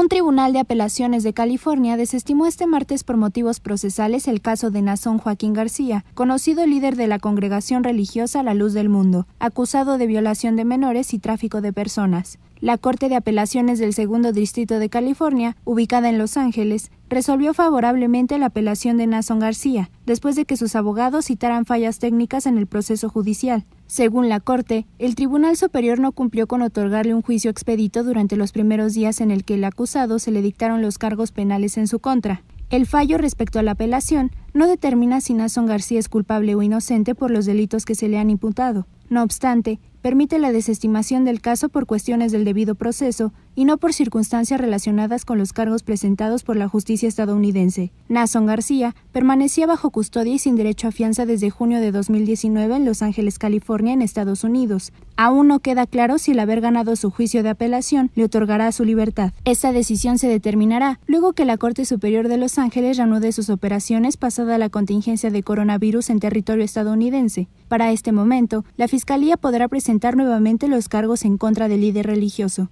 Un tribunal de apelaciones de California desestimó este martes por motivos procesales el caso de Nazón Joaquín García, conocido líder de la congregación religiosa La Luz del Mundo, acusado de violación de menores y tráfico de personas. La Corte de Apelaciones del Segundo Distrito de California, ubicada en Los Ángeles, resolvió favorablemente la apelación de Nason García, después de que sus abogados citaran fallas técnicas en el proceso judicial. Según la Corte, el Tribunal Superior no cumplió con otorgarle un juicio expedito durante los primeros días en el que el acusado se le dictaron los cargos penales en su contra. El fallo respecto a la apelación no determina si Nason García es culpable o inocente por los delitos que se le han imputado. No obstante, permite la desestimación del caso por cuestiones del debido proceso y no por circunstancias relacionadas con los cargos presentados por la justicia estadounidense. Nason García permanecía bajo custodia y sin derecho a fianza desde junio de 2019 en Los Ángeles, California, en Estados Unidos. Aún no queda claro si el haber ganado su juicio de apelación le otorgará su libertad. Esta decisión se determinará luego que la Corte Superior de Los Ángeles reanude sus operaciones pasada la contingencia de coronavirus en territorio estadounidense. Para este momento, la Fiscalía podrá presentar nuevamente los cargos en contra del líder religioso.